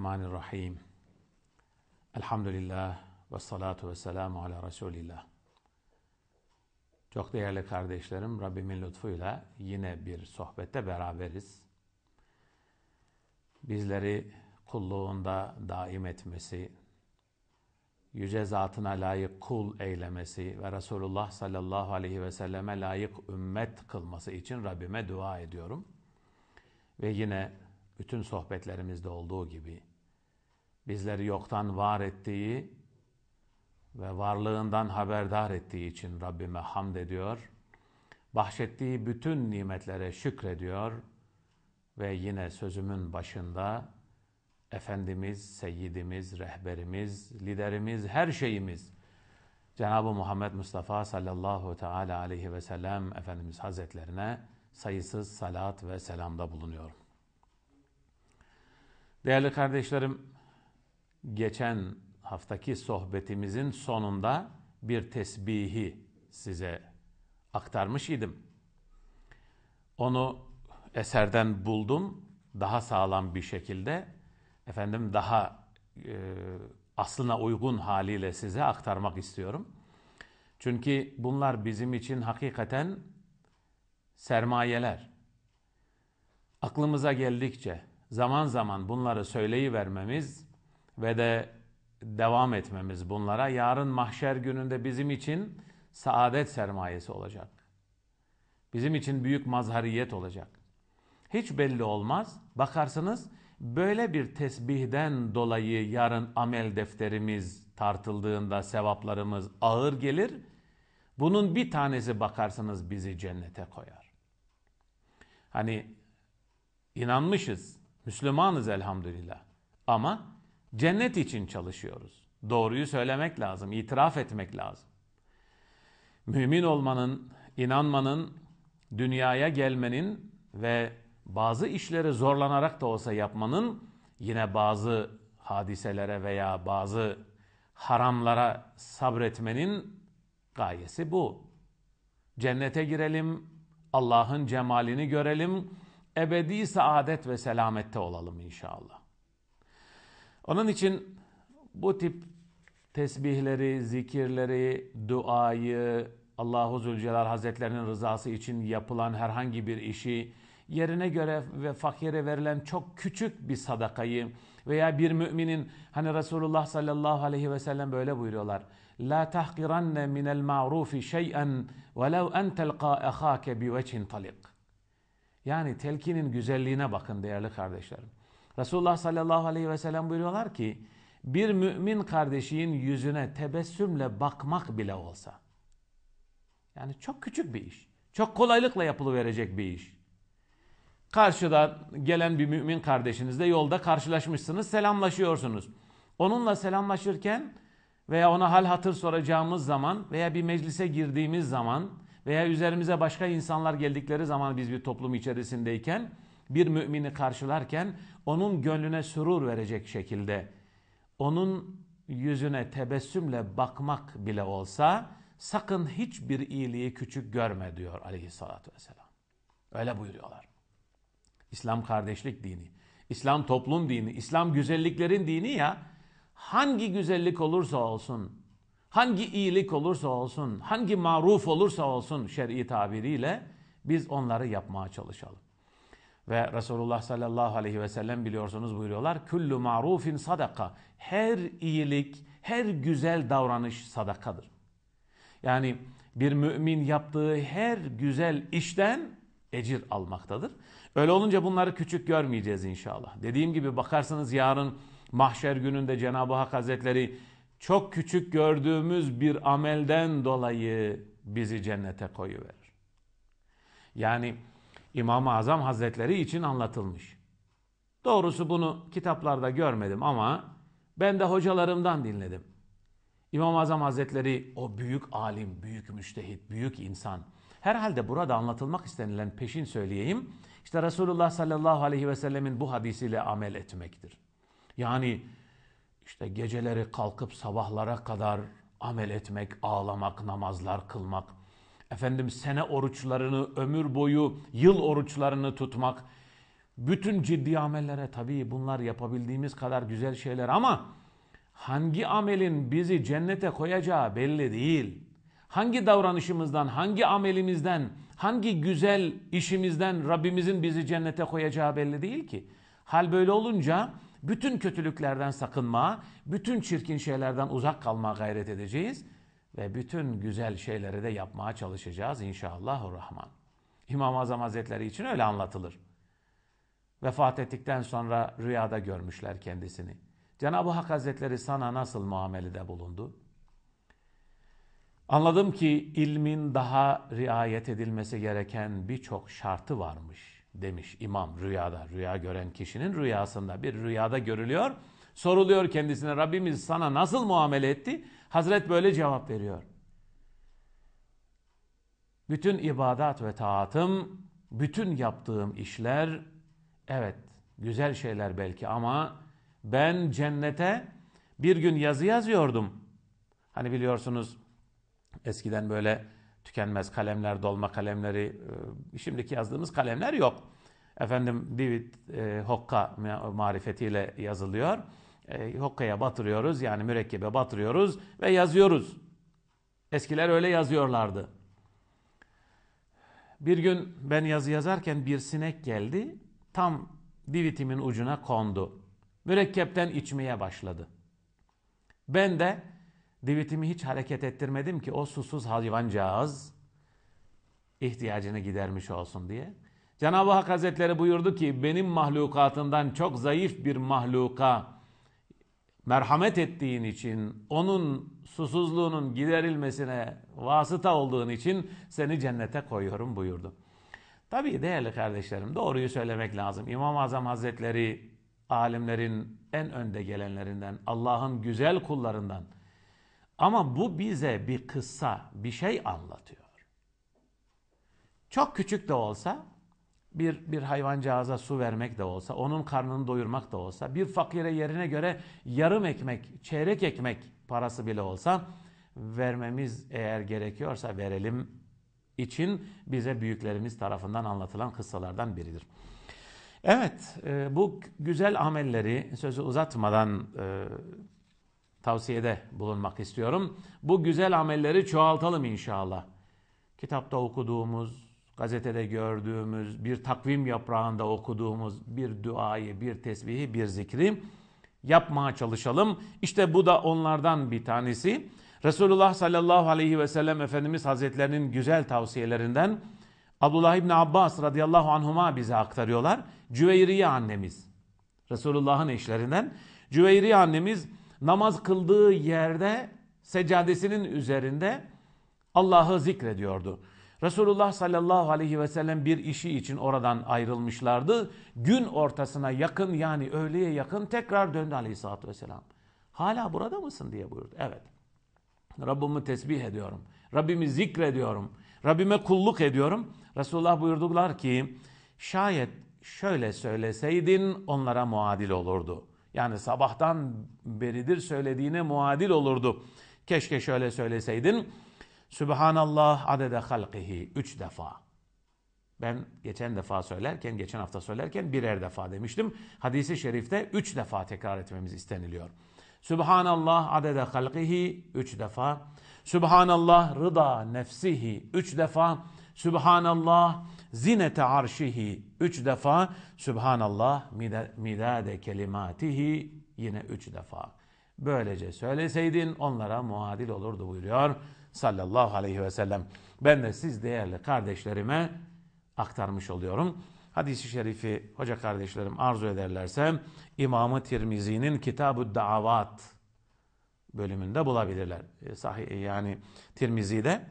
Bismillahirrahmanirrahim. Elhamdülillah ve salatu ve selamu ala Resulillah. Çok değerli kardeşlerim, Rabbimin lütfuyla yine bir sohbette beraberiz. Bizleri kulluğunda daim etmesi, yüce zatına layık kul eylemesi ve Resulullah sallallahu aleyhi ve selleme layık ümmet kılması için Rabbime dua ediyorum. Ve yine bütün sohbetlerimizde olduğu gibi bizleri yoktan var ettiği ve varlığından haberdar ettiği için Rabbime hamd ediyor. Bahşettiği bütün nimetlere şükrediyor ve yine sözümün başında Efendimiz, Seyyidimiz, Rehberimiz, Liderimiz, her şeyimiz Cenab-ı Muhammed Mustafa sallallahu teala aleyhi ve sellem Efendimiz Hazretlerine sayısız salat ve selamda bulunuyorum. Değerli kardeşlerim, geçen haftaki sohbetimizin sonunda bir tesbihi size aktarmış idim. Onu eserden buldum daha sağlam bir şekilde efendim daha e, aslına uygun haliyle size aktarmak istiyorum. Çünkü bunlar bizim için hakikaten sermayeler. Aklımıza geldikçe zaman zaman bunları söyleyivermemiz ve de devam etmemiz bunlara yarın mahşer gününde bizim için saadet sermayesi olacak. Bizim için büyük mazhariyet olacak. Hiç belli olmaz. Bakarsınız böyle bir tesbihden dolayı yarın amel defterimiz tartıldığında sevaplarımız ağır gelir. Bunun bir tanesi bakarsınız bizi cennete koyar. Hani inanmışız, Müslümanız elhamdülillah. Ama Cennet için çalışıyoruz. Doğruyu söylemek lazım, itiraf etmek lazım. Mümin olmanın, inanmanın, dünyaya gelmenin ve bazı işleri zorlanarak da olsa yapmanın yine bazı hadiselere veya bazı haramlara sabretmenin gayesi bu. Cennete girelim, Allah'ın cemalini görelim, ebedi saadet ve selamette olalım inşallah. Onun için bu tip tesbihleri, zikirleri, duayı, Allahu Zülcelal Hazretlerinin rızası için yapılan herhangi bir işi, yerine göre ve fakire verilen çok küçük bir sadakayı veya bir müminin hani Resulullah sallallahu aleyhi ve sellem böyle buyuruyorlar. La tahkiranne minel ma'rufi şey'en velev en telqa ehake bi vechin talik. Yani telkinin güzelliğine bakın değerli kardeşlerim. Resulullah sallallahu aleyhi ve sellem buyuruyorlar ki bir mümin kardeşinin yüzüne tebessümle bakmak bile olsa. Yani çok küçük bir iş. Çok kolaylıkla yapılıverecek bir iş. karşıda gelen bir mümin kardeşinizle yolda karşılaşmışsınız, selamlaşıyorsunuz. Onunla selamlaşırken veya ona hal hatır soracağımız zaman veya bir meclise girdiğimiz zaman veya üzerimize başka insanlar geldikleri zaman biz bir toplum içerisindeyken bir mümini karşılarken onun gönlüne sürur verecek şekilde, onun yüzüne tebessümle bakmak bile olsa sakın hiçbir iyiliği küçük görme diyor aleyhissalatü vesselam. Öyle buyuruyorlar. İslam kardeşlik dini, İslam toplum dini, İslam güzelliklerin dini ya hangi güzellik olursa olsun, hangi iyilik olursa olsun, hangi maruf olursa olsun şer'i tabiriyle biz onları yapmaya çalışalım. Ve Resulullah sallallahu aleyhi ve sellem biliyorsunuz buyuruyorlar. Küllü marufin sadaka. Her iyilik, her güzel davranış sadakadır. Yani bir mümin yaptığı her güzel işten ecir almaktadır. Öyle olunca bunları küçük görmeyeceğiz inşallah. Dediğim gibi bakarsınız yarın mahşer gününde Cenab-ı Hak Hazretleri çok küçük gördüğümüz bir amelden dolayı bizi cennete koyuverir. Yani İmam-ı Azam Hazretleri için anlatılmış. Doğrusu bunu kitaplarda görmedim ama ben de hocalarımdan dinledim. İmam-ı Azam Hazretleri o büyük alim, büyük müçtehit, büyük insan. Herhalde burada anlatılmak istenilen peşin söyleyeyim. İşte Resulullah sallallahu aleyhi ve sellemin bu hadisiyle amel etmektir. Yani işte geceleri kalkıp sabahlara kadar amel etmek, ağlamak, namazlar kılmak efendim sene oruçlarını, ömür boyu yıl oruçlarını tutmak. Bütün ciddi amellere tabii bunlar yapabildiğimiz kadar güzel şeyler ama hangi amelin bizi cennete koyacağı belli değil. Hangi davranışımızdan, hangi amelimizden, hangi güzel işimizden Rabbimizin bizi cennete koyacağı belli değil ki. Hal böyle olunca bütün kötülüklerden sakınma, bütün çirkin şeylerden uzak kalma gayret edeceğiz ve bütün güzel şeyleri de yapmaya çalışacağız inşallah rahman. İmam Azam Hazretleri için öyle anlatılır. Vefat ettikten sonra rüyada görmüşler kendisini. Cenab-ı Hak Hazretleri sana nasıl muamelede bulundu? Anladım ki ilmin daha riayet edilmesi gereken birçok şartı varmış demiş imam rüyada. Rüya gören kişinin rüyasında bir rüyada görülüyor. Soruluyor kendisine Rabbimiz sana nasıl muamele etti? Hazret böyle cevap veriyor. Bütün ibadat ve taatım, bütün yaptığım işler, evet güzel şeyler belki ama ben cennete bir gün yazı yazıyordum. Hani biliyorsunuz eskiden böyle tükenmez kalemler, dolma kalemleri, e, şimdiki yazdığımız kalemler yok. Efendim David e, Hokka marifetiyle yazılıyor e, hokkaya batırıyoruz yani mürekkebe batırıyoruz ve yazıyoruz. Eskiler öyle yazıyorlardı. Bir gün ben yazı yazarken bir sinek geldi. Tam divitimin ucuna kondu. Mürekkepten içmeye başladı. Ben de divitimi hiç hareket ettirmedim ki o susuz hayvancağız ihtiyacını gidermiş olsun diye. Cenab-ı Hak Hazretleri buyurdu ki benim mahlukatından çok zayıf bir mahluka merhamet ettiğin için, onun susuzluğunun giderilmesine vasıta olduğun için seni cennete koyuyorum buyurdu. Tabii değerli kardeşlerim doğruyu söylemek lazım. İmam-ı Azam Hazretleri alimlerin en önde gelenlerinden, Allah'ın güzel kullarından. Ama bu bize bir kıssa, bir şey anlatıyor. Çok küçük de olsa bir, bir hayvancağıza su vermek de olsa, onun karnını doyurmak da olsa, bir fakire yerine göre yarım ekmek, çeyrek ekmek parası bile olsa vermemiz eğer gerekiyorsa verelim için bize büyüklerimiz tarafından anlatılan kıssalardan biridir. Evet, e, bu güzel amelleri sözü uzatmadan e, tavsiyede bulunmak istiyorum. Bu güzel amelleri çoğaltalım inşallah. Kitapta okuduğumuz, gazetede gördüğümüz, bir takvim yaprağında okuduğumuz bir duayı, bir tesbihi, bir zikri yapmaya çalışalım. İşte bu da onlardan bir tanesi. Resulullah sallallahu aleyhi ve sellem Efendimiz Hazretlerinin güzel tavsiyelerinden Abdullah İbni Abbas radıyallahu anhuma bize aktarıyorlar. Cüveyriye annemiz, Resulullah'ın eşlerinden. Cüveyriye annemiz namaz kıldığı yerde seccadesinin üzerinde Allah'ı zikrediyordu. Resulullah sallallahu aleyhi ve sellem bir işi için oradan ayrılmışlardı. Gün ortasına yakın yani öğleye yakın tekrar döndü aleyhissalatü vesselam. Hala burada mısın diye buyurdu. Evet. Rabbimi tesbih ediyorum. Rabbimi zikrediyorum. Rabbime kulluk ediyorum. Resulullah buyurdular ki şayet şöyle söyleseydin onlara muadil olurdu. Yani sabahtan beridir söylediğine muadil olurdu. Keşke şöyle söyleseydin Sübhanallah adede halkihi. Üç defa. Ben geçen defa söylerken, geçen hafta söylerken birer defa demiştim. Hadisi şerifte üç defa tekrar etmemiz isteniliyor. Sübhanallah adede halkihi üç defa. Sübhanallah rıda nefsihi üç defa. Sübhanallah zinete arşihi üç defa. Sübhanallah midade kelimatihi yine üç defa. Böylece söyleseydin onlara muadil olurdu buyuruyor sallallahu aleyhi ve sellem. Ben de siz değerli kardeşlerime aktarmış oluyorum. Hadis-i şerifi hoca kardeşlerim arzu ederlerse İmam-ı Tirmizi'nin Kitab-ı Davat bölümünde bulabilirler. E, sahih, e, yani Tirmizi'de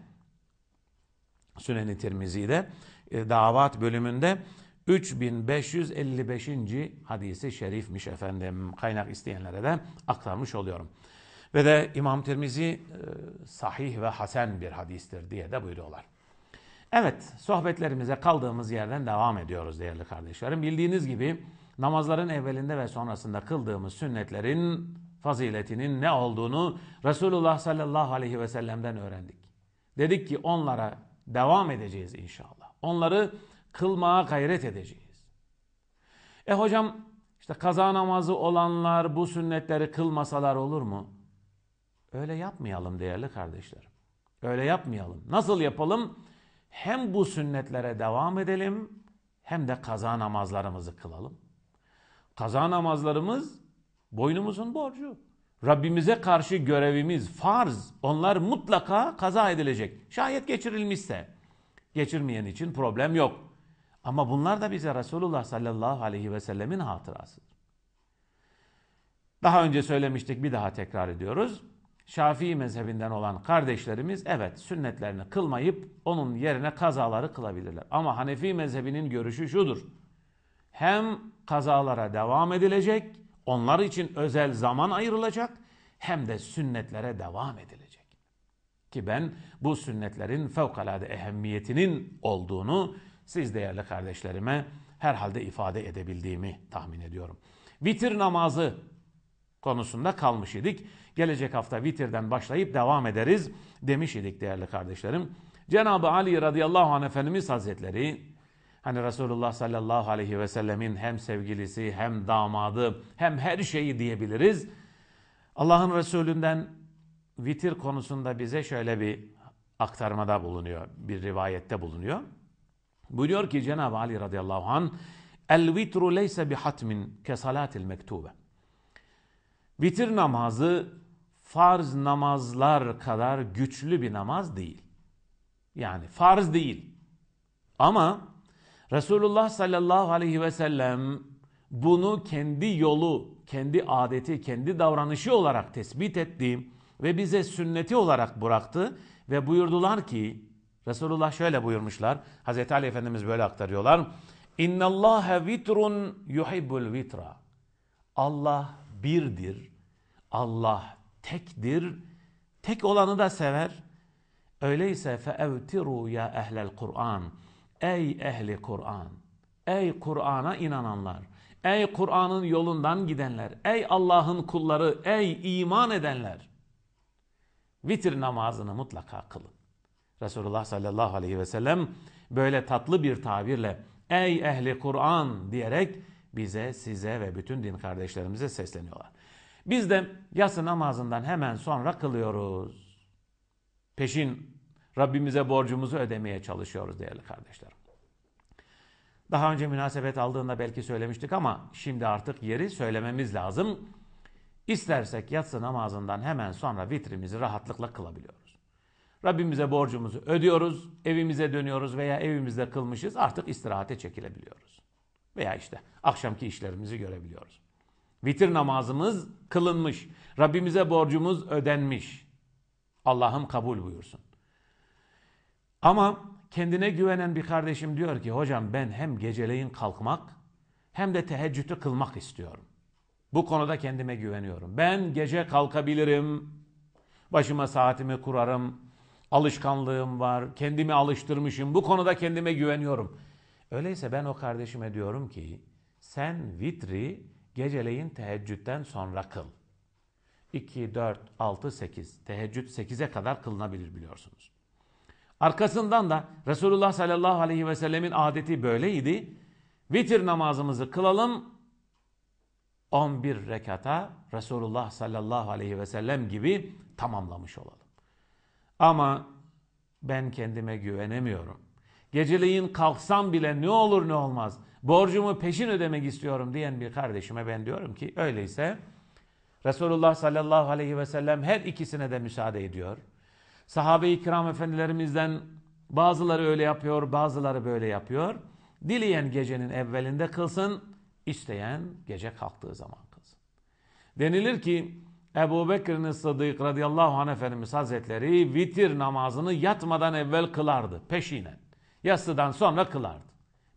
Sünen-i Tirmizi'de e, Davat bölümünde 3555. hadisi şerifmiş efendim. Kaynak isteyenlere de aktarmış oluyorum. Ve de İmam Tirmizi e, sahih ve hasen bir hadistir diye de buyuruyorlar. Evet, sohbetlerimize kaldığımız yerden devam ediyoruz değerli kardeşlerim. Bildiğiniz gibi namazların evvelinde ve sonrasında kıldığımız sünnetlerin faziletinin ne olduğunu Resulullah sallallahu aleyhi ve sellem'den öğrendik. Dedik ki onlara devam edeceğiz inşallah. Onları kılmaya gayret edeceğiz. E hocam işte kaza namazı olanlar bu sünnetleri kılmasalar olur mu? Öyle yapmayalım değerli kardeşlerim. Öyle yapmayalım. Nasıl yapalım? Hem bu sünnetlere devam edelim hem de kaza namazlarımızı kılalım. Kaza namazlarımız boynumuzun borcu. Rabbimize karşı görevimiz farz. Onlar mutlaka kaza edilecek. Şayet geçirilmişse. Geçirmeyen için problem yok. Ama bunlar da bize Resulullah sallallahu aleyhi ve sellemin hatırasıdır. Daha önce söylemiştik bir daha tekrar ediyoruz. Şafii mezhebinden olan kardeşlerimiz evet sünnetlerini kılmayıp onun yerine kazaları kılabilirler. Ama Hanefi mezhebinin görüşü şudur. Hem kazalara devam edilecek, onlar için özel zaman ayrılacak hem de sünnetlere devam edilecek. Ki ben bu sünnetlerin fevkalade ehemmiyetinin olduğunu siz değerli kardeşlerime herhalde ifade edebildiğimi tahmin ediyorum. Vitir namazı konusunda kalmış idik. Gelecek hafta vitirden başlayıp devam ederiz demiş idik değerli kardeşlerim. Cenab-ı Ali radıyallahu anh Efendimiz Hazretleri hani Resulullah sallallahu aleyhi ve sellemin hem sevgilisi hem damadı hem her şeyi diyebiliriz. Allah'ın Resulünden vitir konusunda bize şöyle bir aktarmada bulunuyor, bir rivayette bulunuyor. Buyuruyor ki Cenab-ı Ali radıyallahu an El vitru leyse bihatmin ke salatil mektube. Vitir namazı farz namazlar kadar güçlü bir namaz değil. Yani farz değil. Ama Resulullah sallallahu aleyhi ve sellem bunu kendi yolu, kendi adeti, kendi davranışı olarak tespit etti ve bize sünneti olarak bıraktı ve buyurdular ki Resulullah şöyle buyurmuşlar. Hazreti Ali Efendimiz böyle aktarıyorlar. İnna Allahe vitrun yuhibbul vitra. Allah birdir. Allah tekdir, Tek olanı da sever. Öyleyse feevtiru ya ehlel Kur'an. Ey ehli Kur'an. Ey Kur'an'a inananlar. Ey Kur'an'ın yolundan gidenler. Ey Allah'ın kulları. Ey iman edenler. Vitir namazını mutlaka kılın. Resulullah sallallahu aleyhi ve sellem böyle tatlı bir tabirle ey ehli Kur'an diyerek bize, size ve bütün din kardeşlerimize sesleniyorlar. Biz de yatsı namazından hemen sonra kılıyoruz. Peşin Rabbimize borcumuzu ödemeye çalışıyoruz değerli kardeşlerim. Daha önce münasebet aldığında belki söylemiştik ama şimdi artık yeri söylememiz lazım. İstersek yatsı namazından hemen sonra vitrimizi rahatlıkla kılabiliyoruz. Rabbimize borcumuzu ödüyoruz, evimize dönüyoruz veya evimizde kılmışız artık istirahate çekilebiliyoruz. Veya işte akşamki işlerimizi görebiliyoruz. Vitir namazımız kılınmış, Rabbimize borcumuz ödenmiş. Allah'ım kabul buyursun. Ama kendine güvenen bir kardeşim diyor ki hocam ben hem geceleyin kalkmak hem de teheccüdü kılmak istiyorum. Bu konuda kendime güveniyorum. Ben gece kalkabilirim, başıma saatimi kurarım, alışkanlığım var, kendimi alıştırmışım, bu konuda kendime güveniyorum. Öyleyse ben o kardeşime diyorum ki sen vitri geceleyin teheccüden sonra kıl. 2, 4, 6, 8. Teheccüd 8'e kadar kılınabilir biliyorsunuz. Arkasından da Resulullah sallallahu aleyhi ve sellemin adeti böyleydi. Vitir namazımızı kılalım. 11 rekata Resulullah sallallahu aleyhi ve sellem gibi tamamlamış olalım. Ama ben kendime güvenemiyorum. Geceliğin kalksam bile ne olur ne olmaz borcumu peşin ödemek istiyorum diyen bir kardeşime ben diyorum ki öyleyse Resulullah sallallahu aleyhi ve sellem her ikisine de müsaade ediyor. Sahabe-i kiram efendilerimizden bazıları öyle yapıyor, bazıları böyle yapıyor. Dileyen gecenin evvelinde kılsın, isteyen gece kalktığı zaman kılsın. Denilir ki Ebu Bekir'in Sıddık radıyallahu anh Efendimiz Hazretleri vitir namazını yatmadan evvel kılardı peşinen. Yastıdan sonra kılardı.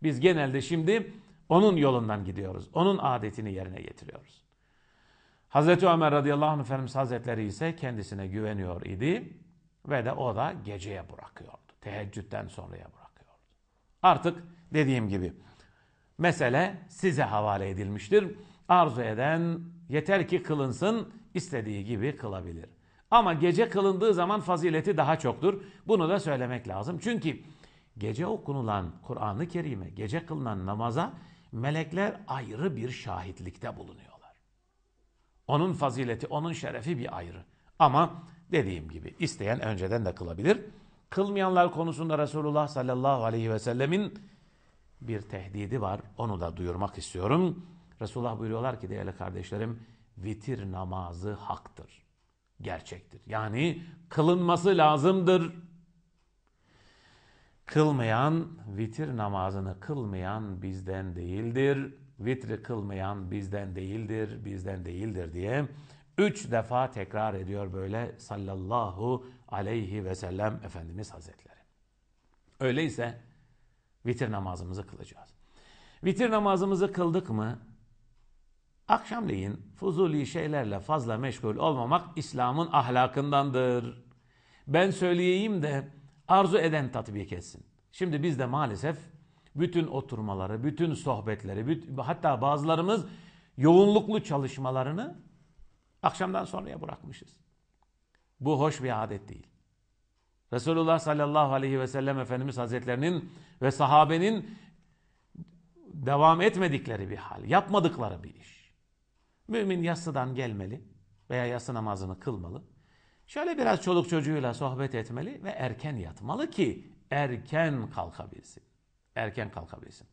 Biz genelde şimdi onun yolundan gidiyoruz. Onun adetini yerine getiriyoruz. Hazreti Ömer radıyallahu anh Efendimiz Hazretleri ise kendisine güveniyor idi ve de o da geceye bırakıyordu. Teheccüden sonraya bırakıyordu. Artık dediğim gibi mesele size havale edilmiştir. Arzu eden yeter ki kılınsın istediği gibi kılabilir. Ama gece kılındığı zaman fazileti daha çoktur. Bunu da söylemek lazım. Çünkü gece okunulan Kur'an-ı Kerim'e, gece kılınan namaza melekler ayrı bir şahitlikte bulunuyorlar. Onun fazileti, onun şerefi bir ayrı. Ama dediğim gibi isteyen önceden de kılabilir. Kılmayanlar konusunda Resulullah sallallahu aleyhi ve sellemin bir tehdidi var. Onu da duyurmak istiyorum. Resulullah buyuruyorlar ki değerli kardeşlerim vitir namazı haktır, gerçektir. Yani kılınması lazımdır. Kılmayan, vitir namazını kılmayan bizden değildir. Vitri kılmayan bizden değildir, bizden değildir diye üç defa tekrar ediyor böyle sallallahu aleyhi ve sellem Efendimiz Hazretleri. Öyleyse vitir namazımızı kılacağız. Vitir namazımızı kıldık mı Akşamleyin fuzuli şeylerle fazla meşgul olmamak İslam'ın ahlakındandır. Ben söyleyeyim de arzu eden tatbik etsin. Şimdi biz de maalesef bütün oturmaları, bütün sohbetleri, hatta bazılarımız yoğunluklu çalışmalarını akşamdan sonraya bırakmışız. Bu hoş bir adet değil. Resulullah sallallahu aleyhi ve sellem Efendimiz Hazretlerinin ve sahabenin devam etmedikleri bir hal, yapmadıkları bir iş. Mümin yasıdan gelmeli veya yası namazını kılmalı. Şöyle biraz çoluk çocuğuyla sohbet etmeli ve erken yatmalı ki erken kalkabilsin. Erken kalkabilsin.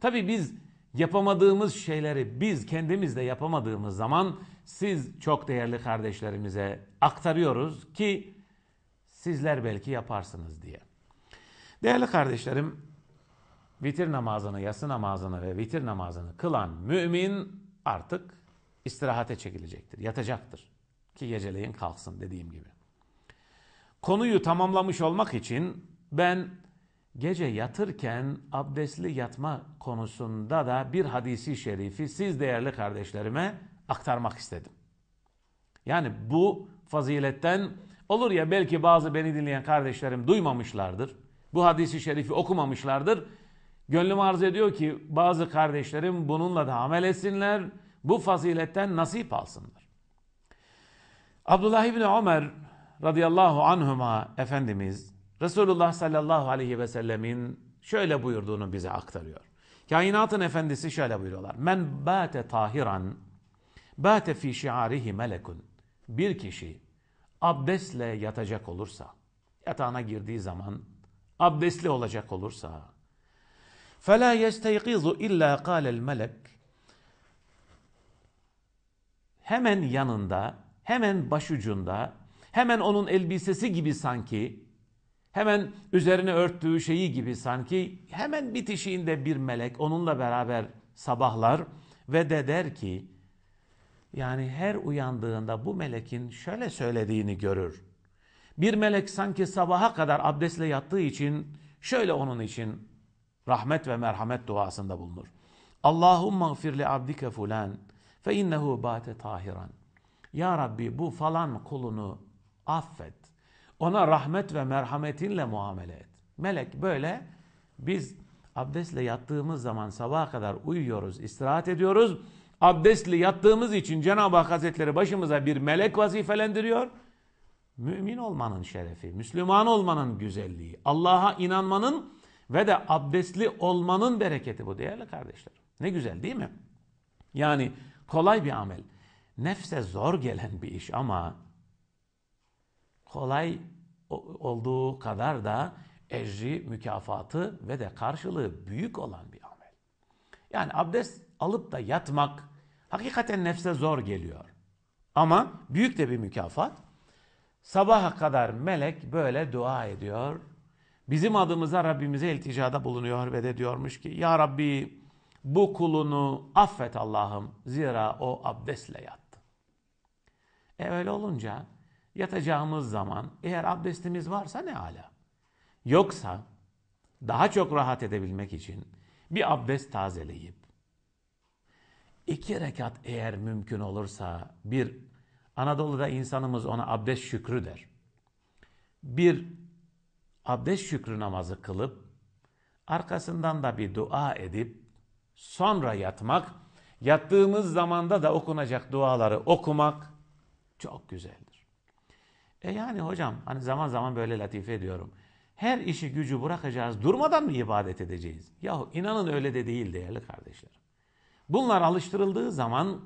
Tabii biz yapamadığımız şeyleri biz kendimiz de yapamadığımız zaman siz çok değerli kardeşlerimize aktarıyoruz ki sizler belki yaparsınız diye. Değerli kardeşlerim, vitir namazını, yası namazını ve vitir namazını kılan mümin artık istirahate çekilecektir, yatacaktır. Ki geceleyin kalksın dediğim gibi. Konuyu tamamlamış olmak için ben gece yatırken abdestli yatma konusunda da bir hadisi şerifi siz değerli kardeşlerime aktarmak istedim. Yani bu faziletten olur ya belki bazı beni dinleyen kardeşlerim duymamışlardır. Bu hadisi şerifi okumamışlardır. Gönlüm arz ediyor ki bazı kardeşlerim bununla da amel etsinler bu faziletten nasip alsınlar. Abdullah İbni Ömer radıyallahu anhuma Efendimiz Resulullah sallallahu aleyhi ve sellemin şöyle buyurduğunu bize aktarıyor. Kainatın efendisi şöyle buyuruyorlar. Men bate tahiran bate fi şiarihi melekun. Bir kişi abdestle yatacak olursa, yatağına girdiği zaman abdestli olacak olursa, فَلَا يَسْتَيْقِظُ illa, قَالَ melek hemen yanında, hemen başucunda, hemen onun elbisesi gibi sanki, hemen üzerine örttüğü şeyi gibi sanki, hemen bitişiğinde bir melek onunla beraber sabahlar ve de der ki, yani her uyandığında bu melekin şöyle söylediğini görür. Bir melek sanki sabaha kadar abdestle yattığı için şöyle onun için rahmet ve merhamet duasında bulunur. Allahumma gfir li abdike fulan Fe innehu bate tahiran. Ya Rabbi bu falan kulunu affet. Ona rahmet ve merhametinle muamele et. Melek böyle biz abdestle yattığımız zaman sabaha kadar uyuyoruz, istirahat ediyoruz. Abdestle yattığımız için Cenab-ı Hak Hazretleri başımıza bir melek vazifelendiriyor. Mümin olmanın şerefi, Müslüman olmanın güzelliği, Allah'a inanmanın ve de abdestli olmanın bereketi bu değerli kardeşler. Ne güzel değil mi? Yani Kolay bir amel. Nefse zor gelen bir iş ama kolay olduğu kadar da ecri, mükafatı ve de karşılığı büyük olan bir amel. Yani abdest alıp da yatmak hakikaten nefse zor geliyor. Ama büyük de bir mükafat. Sabaha kadar melek böyle dua ediyor. Bizim adımıza Rabbimize ilticada bulunuyor ve de diyormuş ki Ya Rabbi bu kulunu affet Allah'ım zira o abdestle yattı. E öyle olunca yatacağımız zaman eğer abdestimiz varsa ne ala. Yoksa daha çok rahat edebilmek için bir abdest tazeleyip iki rekat eğer mümkün olursa bir Anadolu'da insanımız ona abdest şükrü der. Bir abdest şükrü namazı kılıp arkasından da bir dua edip sonra yatmak, yattığımız zamanda da okunacak duaları okumak çok güzeldir. E yani hocam hani zaman zaman böyle latife ediyorum. Her işi gücü bırakacağız, durmadan mı ibadet edeceğiz? Yahu inanın öyle de değil değerli kardeşlerim. Bunlar alıştırıldığı zaman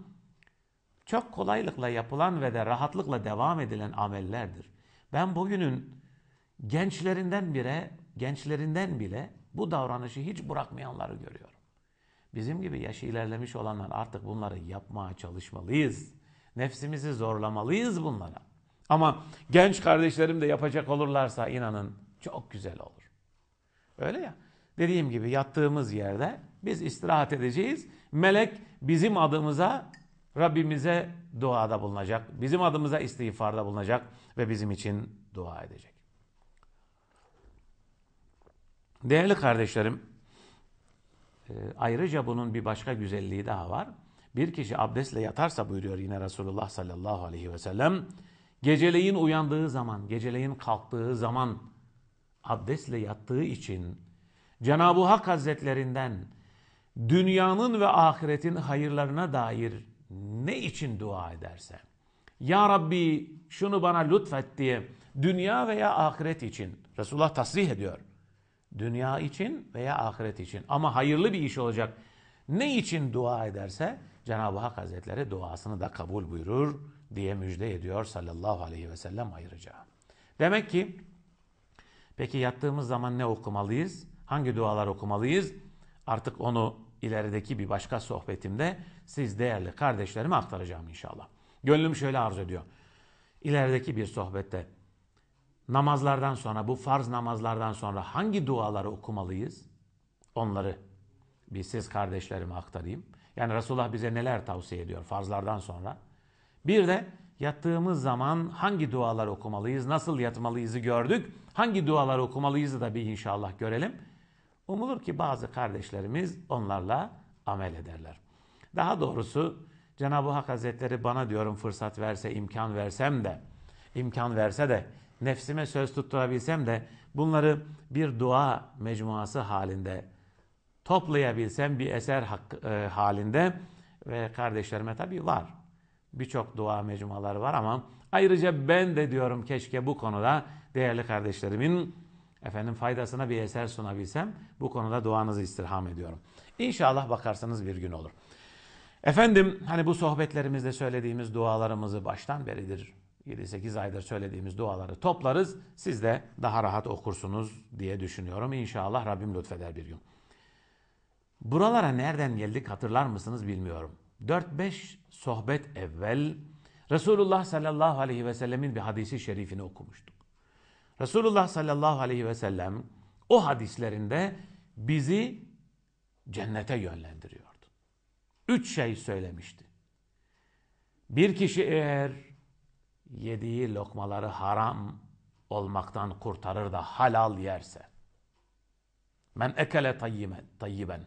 çok kolaylıkla yapılan ve de rahatlıkla devam edilen amellerdir. Ben bugünün gençlerinden bire, gençlerinden bile bu davranışı hiç bırakmayanları görüyorum. Bizim gibi yaş ilerlemiş olanlar artık bunları yapmaya çalışmalıyız. Nefsimizi zorlamalıyız bunlara. Ama genç kardeşlerim de yapacak olurlarsa inanın çok güzel olur. Öyle ya. Dediğim gibi yattığımız yerde biz istirahat edeceğiz. Melek bizim adımıza Rabbimize duada bulunacak. Bizim adımıza istiğfarda bulunacak ve bizim için dua edecek. Değerli kardeşlerim, e, ayrıca bunun bir başka güzelliği daha var. Bir kişi abdestle yatarsa buyuruyor yine Resulullah sallallahu aleyhi ve sellem. Geceleyin uyandığı zaman, geceleyin kalktığı zaman abdestle yattığı için Cenab-ı Hak Hazretlerinden dünyanın ve ahiretin hayırlarına dair ne için dua ederse, Ya Rabbi şunu bana lütfet diye dünya veya ahiret için Resulullah tasrih ediyor. Dünya için veya ahiret için. Ama hayırlı bir iş olacak. Ne için dua ederse Cenab-ı Hak Hazretleri duasını da kabul buyurur diye müjde ediyor sallallahu aleyhi ve sellem ayrıca. Demek ki peki yattığımız zaman ne okumalıyız? Hangi dualar okumalıyız? Artık onu ilerideki bir başka sohbetimde siz değerli kardeşlerime aktaracağım inşallah. Gönlüm şöyle arz ediyor. İlerideki bir sohbette namazlardan sonra, bu farz namazlardan sonra hangi duaları okumalıyız? Onları bir siz kardeşlerime aktarayım. Yani Resulullah bize neler tavsiye ediyor farzlardan sonra? Bir de yattığımız zaman hangi duaları okumalıyız, nasıl yatmalıyızı gördük. Hangi duaları okumalıyızı da bir inşallah görelim. Umulur ki bazı kardeşlerimiz onlarla amel ederler. Daha doğrusu Cenab-ı Hak Hazretleri bana diyorum fırsat verse, imkan versem de, imkan verse de nefsime söz tutturabilsem de bunları bir dua mecmuası halinde toplayabilsem bir eser hak, e, halinde ve kardeşlerime tabii var. Birçok dua mecmuaları var ama ayrıca ben de diyorum keşke bu konuda değerli kardeşlerimin efendim faydasına bir eser sunabilsem bu konuda duanızı istirham ediyorum. İnşallah bakarsanız bir gün olur. Efendim hani bu sohbetlerimizde söylediğimiz dualarımızı baştan beridir 7-8 aydır söylediğimiz duaları toplarız. Siz de daha rahat okursunuz diye düşünüyorum. İnşallah Rabbim lütfeder bir gün. Buralara nereden geldik hatırlar mısınız bilmiyorum. 4-5 sohbet evvel Resulullah sallallahu aleyhi ve sellemin bir hadisi şerifini okumuştuk. Resulullah sallallahu aleyhi ve sellem o hadislerinde bizi cennete yönlendiriyordu. Üç şey söylemişti. Bir kişi eğer yediği lokmaları haram olmaktan kurtarır da halal yerse. Men ekele tayyiben.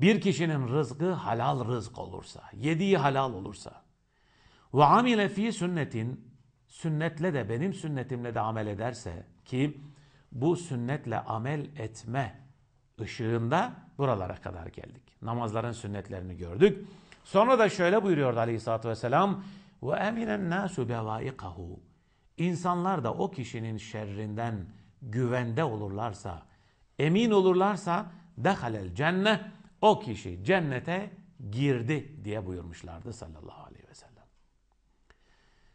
Bir kişinin rızkı halal rızk olursa, yediği halal olursa. Ve amile fi sünnetin, sünnetle de benim sünnetimle de amel ederse ki bu sünnetle amel etme ışığında buralara kadar geldik. Namazların sünnetlerini gördük. Sonra da şöyle buyuruyordu aleyhissalatü vesselam. Ve eminen nasu bevaikahu. İnsanlar da o kişinin şerrinden güvende olurlarsa, emin olurlarsa dehalel cennet o kişi cennete girdi diye buyurmuşlardı sallallahu aleyhi ve sellem.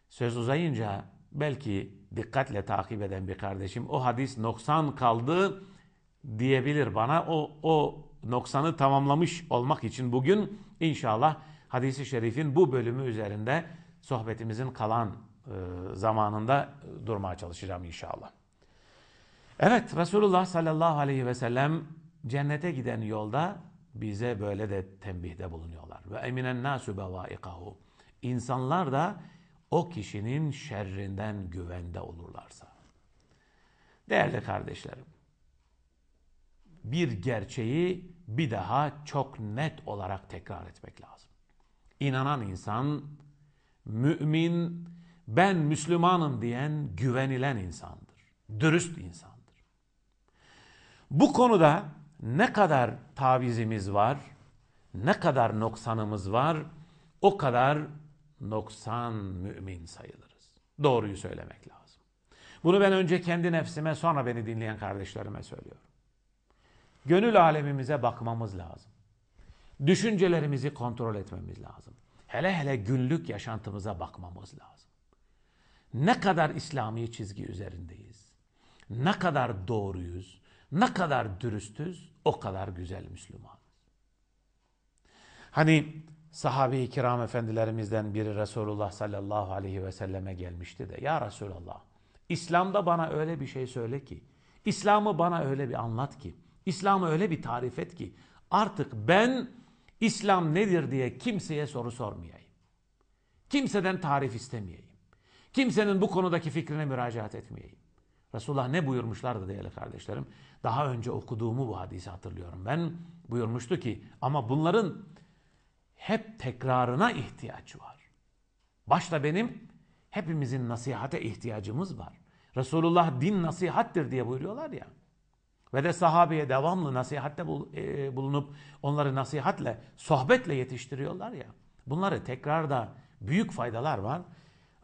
Söz uzayınca belki dikkatle takip eden bir kardeşim o hadis noksan kaldı diyebilir bana. O, o noksanı tamamlamış olmak için bugün inşallah hadisi şerifin bu bölümü üzerinde sohbetimizin kalan e, zamanında e, durmaya çalışacağım inşallah. Evet Resulullah sallallahu aleyhi ve sellem cennete giden yolda bize böyle de tembihde bulunuyorlar. Ve eminen nasu bevaikahu. İnsanlar da o kişinin şerrinden güvende olurlarsa. Değerli kardeşlerim, bir gerçeği bir daha çok net olarak tekrar etmek lazım. İnanan insan mümin, ben Müslümanım diyen güvenilen insandır. Dürüst insandır. Bu konuda ne kadar tavizimiz var, ne kadar noksanımız var, o kadar noksan mümin sayılırız. Doğruyu söylemek lazım. Bunu ben önce kendi nefsime sonra beni dinleyen kardeşlerime söylüyorum. Gönül alemimize bakmamız lazım. Düşüncelerimizi kontrol etmemiz lazım hele hele günlük yaşantımıza bakmamız lazım. Ne kadar İslami çizgi üzerindeyiz, ne kadar doğruyuz, ne kadar dürüstüz, o kadar güzel Müslümanız. Hani sahabe-i kiram efendilerimizden biri Resulullah sallallahu aleyhi ve selleme gelmişti de, Ya Resulallah, İslam'da bana öyle bir şey söyle ki, İslam'ı bana öyle bir anlat ki, İslam'ı öyle bir tarif et ki, artık ben İslam nedir diye kimseye soru sormayayım. Kimseden tarif istemeyeyim. Kimsenin bu konudaki fikrine müracaat etmeyeyim. Resulullah ne buyurmuşlardı değerli kardeşlerim? Daha önce okuduğumu bu hadisi hatırlıyorum. Ben buyurmuştu ki ama bunların hep tekrarına ihtiyaç var. Başta benim hepimizin nasihate ihtiyacımız var. Resulullah din nasihattir diye buyuruyorlar ya. Ve de sahabeye devamlı nasihatte e, bulunup onları nasihatle, sohbetle yetiştiriyorlar ya. Bunları tekrarda büyük faydalar var.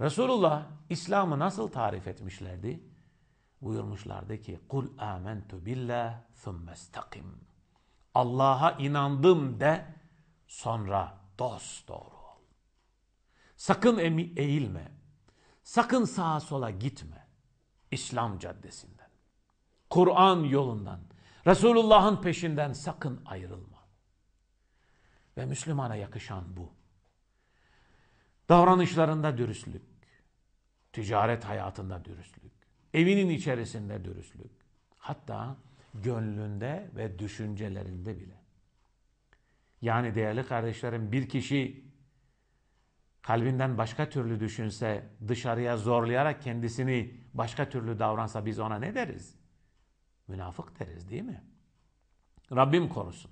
Resulullah İslam'ı nasıl tarif etmişlerdi?'' buyurmuşlardı ki kul amentu billah thummestakim. Allah'a inandım de sonra dost doğru ol. Sakın eğilme. Sakın sağa sola gitme. İslam caddesinde. Kur'an yolundan, Resulullah'ın peşinden sakın ayrılma. Ve Müslümana yakışan bu. Davranışlarında dürüstlük, ticaret hayatında dürüstlük, evinin içerisinde dürüstlük, hatta gönlünde ve düşüncelerinde bile. Yani değerli kardeşlerim bir kişi kalbinden başka türlü düşünse, dışarıya zorlayarak kendisini başka türlü davransa biz ona ne deriz? Münafık deriz değil mi? Rabbim korusun.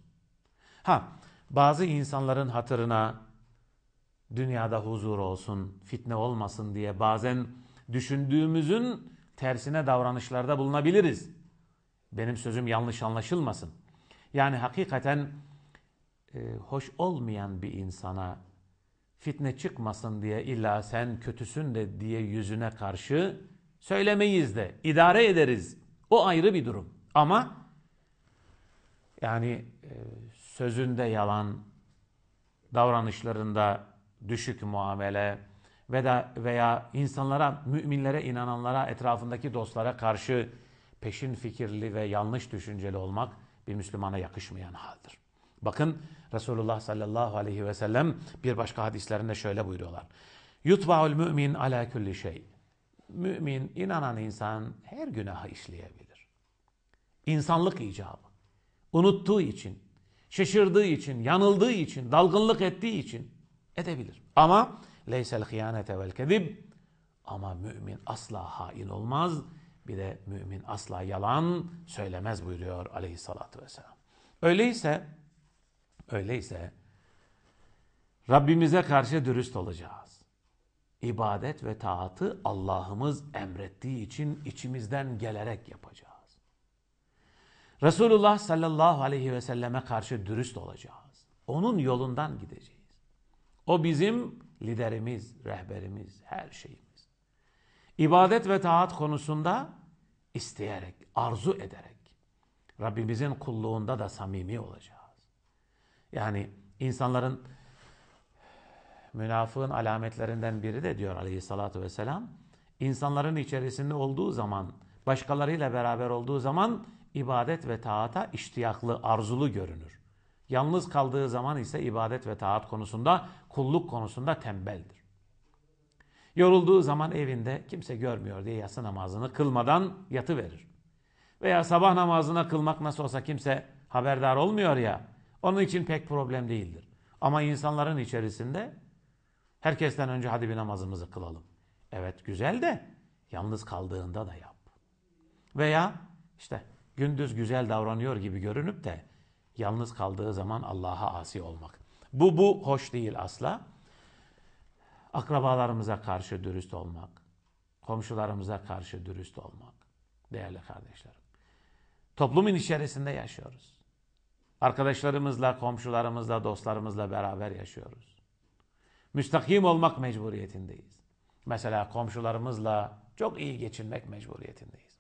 Ha bazı insanların hatırına dünyada huzur olsun, fitne olmasın diye bazen düşündüğümüzün tersine davranışlarda bulunabiliriz. Benim sözüm yanlış anlaşılmasın. Yani hakikaten e, hoş olmayan bir insana fitne çıkmasın diye illa sen kötüsün de diye yüzüne karşı söylemeyiz de idare ederiz o ayrı bir durum. Ama yani e, sözünde yalan, davranışlarında düşük muamele veya, veya insanlara, müminlere inananlara, etrafındaki dostlara karşı peşin fikirli ve yanlış düşünceli olmak bir Müslümana yakışmayan haldir. Bakın Resulullah sallallahu aleyhi ve sellem bir başka hadislerinde şöyle buyuruyorlar. Yutba'ul mümin ala kulli şey mümin, inanan insan her günahı işleyebilir. İnsanlık icabı. Unuttuğu için, şaşırdığı için, yanıldığı için, dalgınlık ettiği için edebilir. Ama leysel hıyanete vel kedib ama mümin asla hain olmaz. Bir de mümin asla yalan söylemez buyuruyor aleyhissalatü vesselam. Öyleyse, öyleyse Rabbimize karşı dürüst olacağız ibadet ve taatı Allah'ımız emrettiği için içimizden gelerek yapacağız. Resulullah sallallahu aleyhi ve selleme karşı dürüst olacağız. Onun yolundan gideceğiz. O bizim liderimiz, rehberimiz, her şeyimiz. İbadet ve taat konusunda isteyerek, arzu ederek Rabbimizin kulluğunda da samimi olacağız. Yani insanların münafığın alametlerinden biri de diyor aleyhissalatü vesselam, insanların içerisinde olduğu zaman, başkalarıyla beraber olduğu zaman ibadet ve taata iştiyaklı, arzulu görünür. Yalnız kaldığı zaman ise ibadet ve taat konusunda, kulluk konusunda tembeldir. Yorulduğu zaman evinde kimse görmüyor diye yatsı namazını kılmadan yatı verir. Veya sabah namazına kılmak nasıl olsa kimse haberdar olmuyor ya, onun için pek problem değildir. Ama insanların içerisinde Herkesten önce hadi bir namazımızı kılalım. Evet güzel de yalnız kaldığında da yap. Veya işte gündüz güzel davranıyor gibi görünüp de yalnız kaldığı zaman Allah'a asi olmak. Bu bu hoş değil asla. Akrabalarımıza karşı dürüst olmak, komşularımıza karşı dürüst olmak değerli kardeşlerim. Toplumun içerisinde yaşıyoruz. Arkadaşlarımızla, komşularımızla, dostlarımızla beraber yaşıyoruz müstakim olmak mecburiyetindeyiz. Mesela komşularımızla çok iyi geçinmek mecburiyetindeyiz.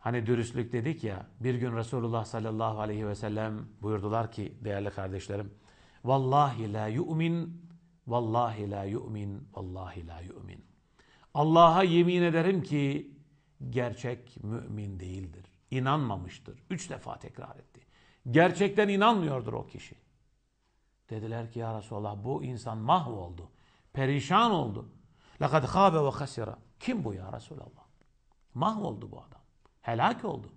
Hani dürüstlük dedik ya, bir gün Resulullah sallallahu aleyhi ve sellem buyurdular ki değerli kardeşlerim, Vallahi la yu'min, vallahi la yu'min, vallahi la yu'min. Allah'a yemin ederim ki gerçek mümin değildir. inanmamıştır. Üç defa tekrar etti. Gerçekten inanmıyordur o kişi. Dediler ki ya Resulallah bu insan mahvoldu. Perişan oldu. لَقَدْ ve وَخَسِرَ Kim bu ya Resulallah? Mahvoldu bu adam. Helak oldu.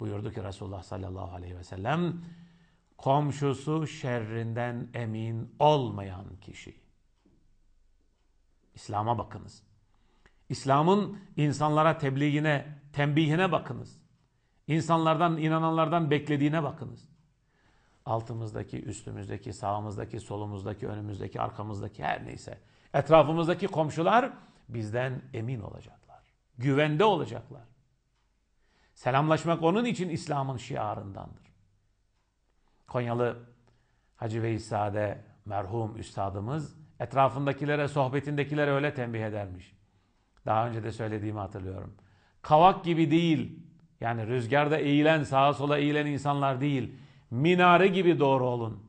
Buyurdu ki Resulullah sallallahu aleyhi ve sellem komşusu şerrinden emin olmayan kişi. İslam'a bakınız. İslam'ın insanlara tebliğine, tembihine bakınız. İnsanlardan, inananlardan beklediğine bakınız altımızdaki, üstümüzdeki, sağımızdaki, solumuzdaki, önümüzdeki, arkamızdaki her neyse etrafımızdaki komşular bizden emin olacaklar. Güvende olacaklar. Selamlaşmak onun için İslam'ın şiarındandır. Konyalı Hacı Veysade merhum üstadımız etrafındakilere, sohbetindekilere öyle tembih edermiş. Daha önce de söylediğimi hatırlıyorum. Kavak gibi değil, yani rüzgarda eğilen, sağa sola eğilen insanlar değil. Minare gibi doğru olun.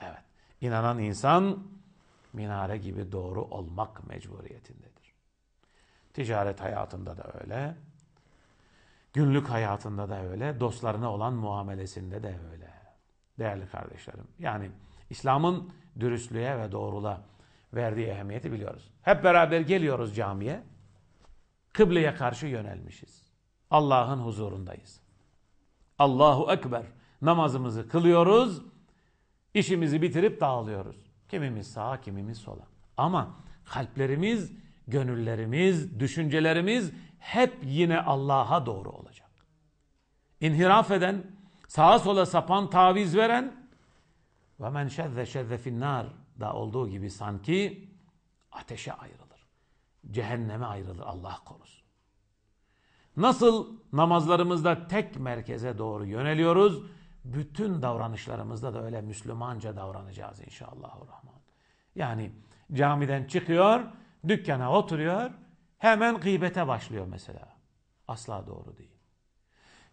Evet, inanan insan minare gibi doğru olmak mecburiyetindedir. Ticaret hayatında da öyle. Günlük hayatında da öyle. Dostlarına olan muamelesinde de öyle. Değerli kardeşlerim. Yani İslam'ın dürüstlüğe ve doğrula verdiği ehemmiyeti biliyoruz. Hep beraber geliyoruz camiye. Kıbleye karşı yönelmişiz. Allah'ın huzurundayız. Allahu Ekber. Namazımızı kılıyoruz, işimizi bitirip dağılıyoruz. Kimimiz sağa, kimimiz sola. Ama kalplerimiz, gönüllerimiz, düşüncelerimiz hep yine Allah'a doğru olacak. İnhiraf eden, sağa sola sapan, taviz veren ve men şezze şezze finnar da olduğu gibi sanki ateşe ayrılır. Cehenneme ayrılır Allah korusun. Nasıl namazlarımızda tek merkeze doğru yöneliyoruz? bütün davranışlarımızda da öyle Müslümanca davranacağız inşallah rahman. Yani camiden çıkıyor, dükkana oturuyor, hemen gıybete başlıyor mesela. Asla doğru değil.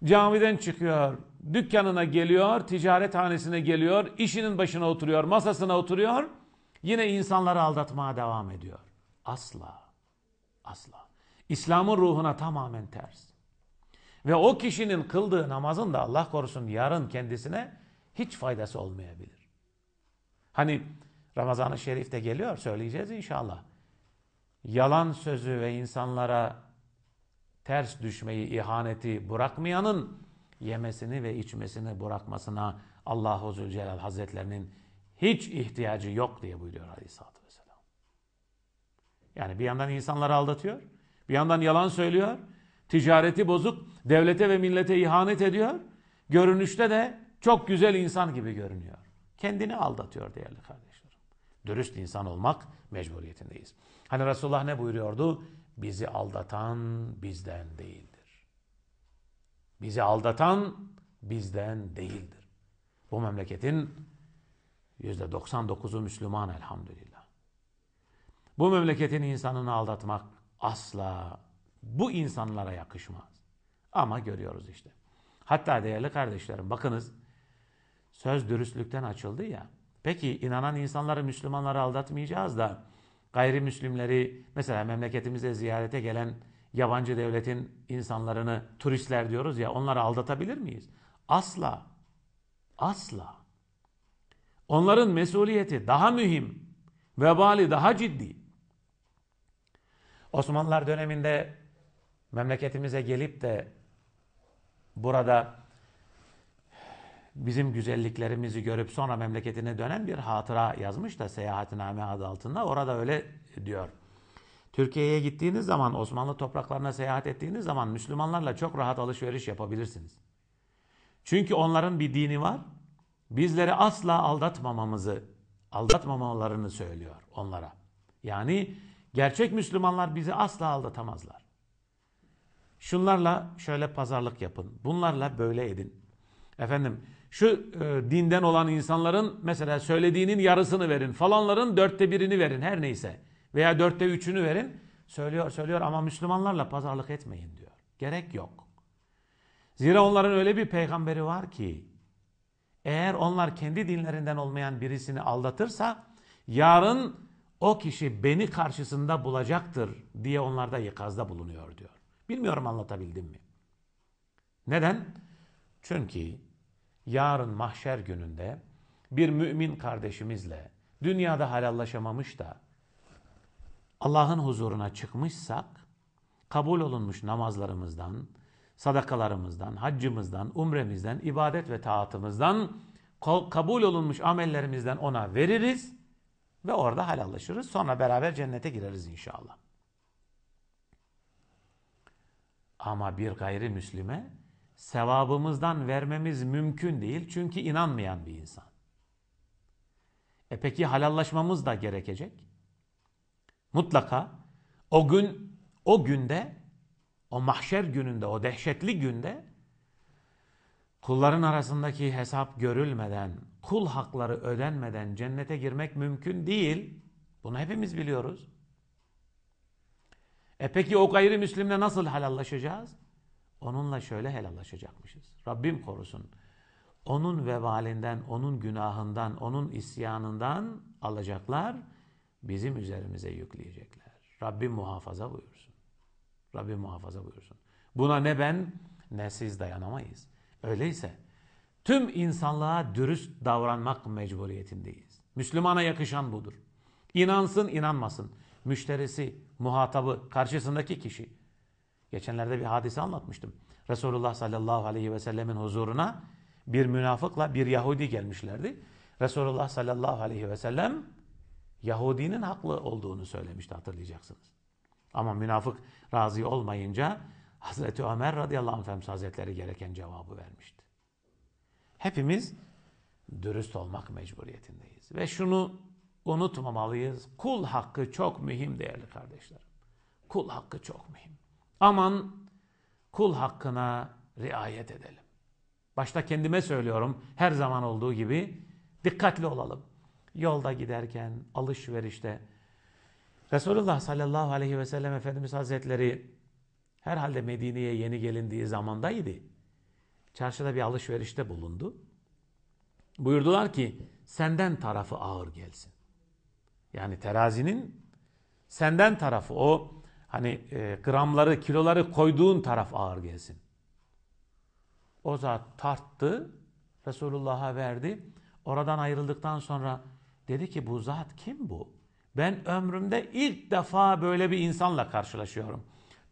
Camiden çıkıyor, dükkanına geliyor, ticarethanesine geliyor, işinin başına oturuyor, masasına oturuyor. Yine insanları aldatmaya devam ediyor. Asla. Asla. İslam'ın ruhuna tamamen ters. Ve o kişinin kıldığı namazın da Allah korusun yarın kendisine hiç faydası olmayabilir. Hani Ramazan-ı Şerif'te geliyor söyleyeceğiz inşallah. Yalan sözü ve insanlara ters düşmeyi, ihaneti bırakmayanın yemesini ve içmesini bırakmasına Allahu Zülcelal Hazretlerinin hiç ihtiyacı yok diye buyuruyor Aleyhisselatü Vesselam. Yani bir yandan insanları aldatıyor, bir yandan yalan söylüyor, Ticareti bozuk, devlete ve millete ihanet ediyor. Görünüşte de çok güzel insan gibi görünüyor. Kendini aldatıyor değerli kardeşlerim. Dürüst insan olmak mecburiyetindeyiz. Hani Resulullah ne buyuruyordu? Bizi aldatan bizden değildir. Bizi aldatan bizden değildir. Bu memleketin %99'u Müslüman elhamdülillah. Bu memleketin insanını aldatmak asla bu insanlara yakışmaz. Ama görüyoruz işte. Hatta değerli kardeşlerim bakınız söz dürüstlükten açıldı ya. Peki inanan insanları Müslümanları aldatmayacağız da gayrimüslimleri mesela memleketimize ziyarete gelen yabancı devletin insanlarını turistler diyoruz ya onları aldatabilir miyiz? Asla. Asla. Onların mesuliyeti daha mühim. Vebali daha ciddi. Osmanlılar döneminde memleketimize gelip de burada bizim güzelliklerimizi görüp sonra memleketine dönen bir hatıra yazmış da seyahatname adı altında. Orada öyle diyor. Türkiye'ye gittiğiniz zaman, Osmanlı topraklarına seyahat ettiğiniz zaman Müslümanlarla çok rahat alışveriş yapabilirsiniz. Çünkü onların bir dini var. Bizleri asla aldatmamamızı, aldatmamalarını söylüyor onlara. Yani gerçek Müslümanlar bizi asla aldatamazlar. Şunlarla şöyle pazarlık yapın. Bunlarla böyle edin. Efendim şu e, dinden olan insanların mesela söylediğinin yarısını verin. Falanların dörtte birini verin her neyse. Veya dörtte üçünü verin. Söylüyor söylüyor ama Müslümanlarla pazarlık etmeyin diyor. Gerek yok. Zira onların öyle bir peygamberi var ki eğer onlar kendi dinlerinden olmayan birisini aldatırsa yarın o kişi beni karşısında bulacaktır diye onlarda yıkazda bulunuyor diyor. Bilmiyorum anlatabildim mi? Neden? Çünkü yarın mahşer gününde bir mümin kardeşimizle dünyada halallaşamamış da Allah'ın huzuruna çıkmışsak kabul olunmuş namazlarımızdan, sadakalarımızdan, haccımızdan, umremizden, ibadet ve taatımızdan, kabul olunmuş amellerimizden ona veririz ve orada halallaşırız. Sonra beraber cennete gireriz inşallah. Ama bir gayrimüslime sevabımızdan vermemiz mümkün değil çünkü inanmayan bir insan. E peki halallaşmamız da gerekecek. Mutlaka o gün o günde o mahşer gününde o dehşetli günde kulların arasındaki hesap görülmeden, kul hakları ödenmeden cennete girmek mümkün değil. Bunu hepimiz biliyoruz. E peki o gayrimüslimle nasıl helallaşacağız? Onunla şöyle helallaşacakmışız. Rabbim korusun. Onun vebalinden, onun günahından, onun isyanından alacaklar, bizim üzerimize yükleyecekler. Rabbim muhafaza buyursun. Rabbim muhafaza buyursun. Buna ne ben ne siz dayanamayız. Öyleyse tüm insanlığa dürüst davranmak mecburiyetindeyiz. Müslümana yakışan budur. İnansın inanmasın. Müşterisi, muhatabı, karşısındaki kişi. Geçenlerde bir hadise anlatmıştım. Resulullah sallallahu aleyhi ve sellemin huzuruna bir münafıkla bir Yahudi gelmişlerdi. Resulullah sallallahu aleyhi ve sellem Yahudinin haklı olduğunu söylemişti hatırlayacaksınız. Ama münafık razı olmayınca Hazreti Ömer radıyallahu anh Efendimiz Hazretleri gereken cevabı vermişti. Hepimiz dürüst olmak mecburiyetindeyiz. Ve şunu unutmamalıyız. Kul hakkı çok mühim değerli kardeşlerim. Kul hakkı çok mühim. Aman kul hakkına riayet edelim. Başta kendime söylüyorum her zaman olduğu gibi dikkatli olalım. Yolda giderken, alışverişte. Resulullah sallallahu aleyhi ve sellem Efendimiz Hazretleri herhalde Medine'ye yeni gelindiği zamandaydı. Çarşıda bir alışverişte bulundu. Buyurdular ki senden tarafı ağır gelsin. Yani terazinin senden tarafı o hani e, gramları kiloları koyduğun taraf ağır gelsin. O zat tarttı Resulullah'a verdi. Oradan ayrıldıktan sonra dedi ki bu zat kim bu? Ben ömrümde ilk defa böyle bir insanla karşılaşıyorum.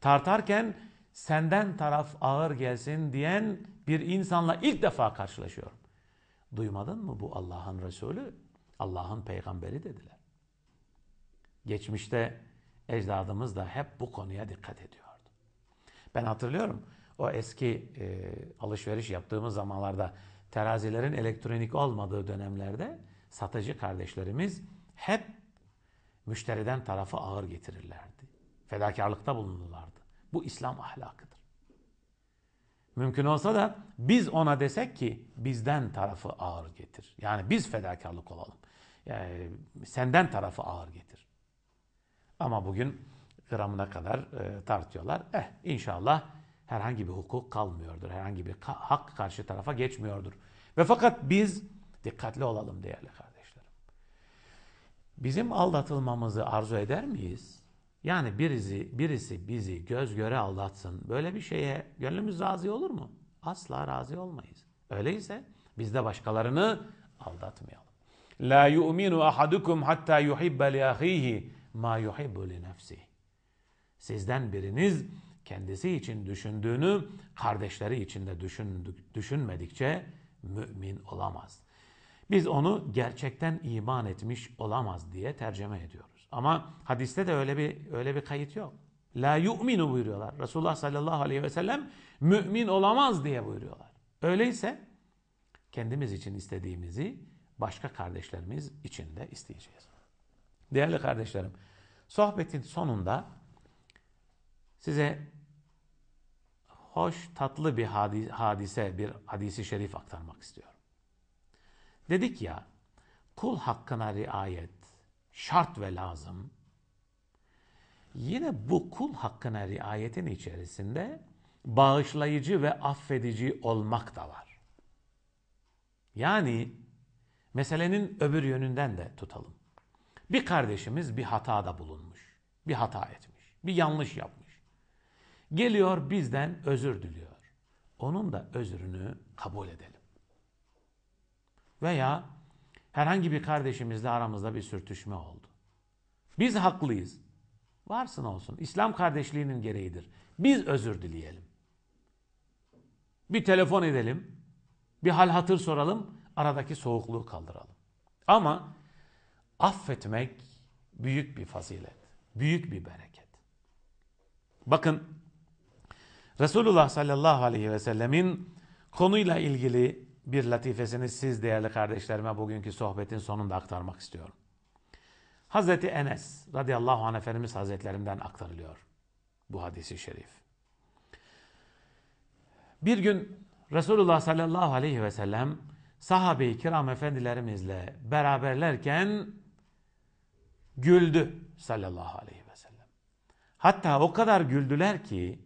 Tartarken senden taraf ağır gelsin diyen bir insanla ilk defa karşılaşıyorum. Duymadın mı bu Allah'ın Resulü, Allah'ın peygamberi dediler. Geçmişte ecdadımız da hep bu konuya dikkat ediyordu. Ben hatırlıyorum o eski e, alışveriş yaptığımız zamanlarda terazilerin elektronik olmadığı dönemlerde satıcı kardeşlerimiz hep müşteriden tarafı ağır getirirlerdi. Fedakarlıkta bulunurlardı. Bu İslam ahlakıdır. Mümkün olsa da biz ona desek ki bizden tarafı ağır getir. Yani biz fedakarlık olalım. Yani senden tarafı ağır getir. Ama bugün gramına kadar e, tartıyorlar. Eh inşallah herhangi bir hukuk kalmıyordur. Herhangi bir ka hak karşı tarafa geçmiyordur. Ve fakat biz dikkatli olalım değerli kardeşlerim. Bizim aldatılmamızı arzu eder miyiz? Yani birisi, birisi bizi göz göre aldatsın. Böyle bir şeye gönlümüz razı olur mu? Asla razı olmayız. Öyleyse biz de başkalarını aldatmayalım. La yu'minu ahadukum hatta yuhibbe li ahihi ma yuhibbu li nefsi. Sizden biriniz kendisi için düşündüğünü kardeşleri için de düşündük, düşünmedikçe mümin olamaz. Biz onu gerçekten iman etmiş olamaz diye tercüme ediyoruz. Ama hadiste de öyle bir öyle bir kayıt yok. La yu'minu buyuruyorlar. Resulullah sallallahu aleyhi ve sellem mümin olamaz diye buyuruyorlar. Öyleyse kendimiz için istediğimizi başka kardeşlerimiz için de isteyeceğiz. Değerli kardeşlerim, sohbetin sonunda size hoş, tatlı bir hadise, bir hadisi şerif aktarmak istiyorum. Dedik ya, kul hakkına riayet şart ve lazım. Yine bu kul hakkına riayetin içerisinde bağışlayıcı ve affedici olmak da var. Yani meselenin öbür yönünden de tutalım. Bir kardeşimiz bir hatada bulunmuş. Bir hata etmiş. Bir yanlış yapmış. Geliyor bizden özür diliyor. Onun da özrünü kabul edelim. Veya herhangi bir kardeşimizle aramızda bir sürtüşme oldu. Biz haklıyız. Varsın olsun. İslam kardeşliğinin gereğidir. Biz özür dileyelim. Bir telefon edelim. Bir hal hatır soralım. Aradaki soğukluğu kaldıralım. Ama affetmek büyük bir fazilet, büyük bir bereket. Bakın Resulullah sallallahu aleyhi ve sellemin konuyla ilgili bir latifesini siz değerli kardeşlerime bugünkü sohbetin sonunda aktarmak istiyorum. Hazreti Enes radıyallahu anh Efendimiz hazretlerinden aktarılıyor bu hadisi şerif. Bir gün Resulullah sallallahu aleyhi ve sellem sahabe-i kiram efendilerimizle beraberlerken Güldü sallallahu aleyhi ve sellem. Hatta o kadar güldüler ki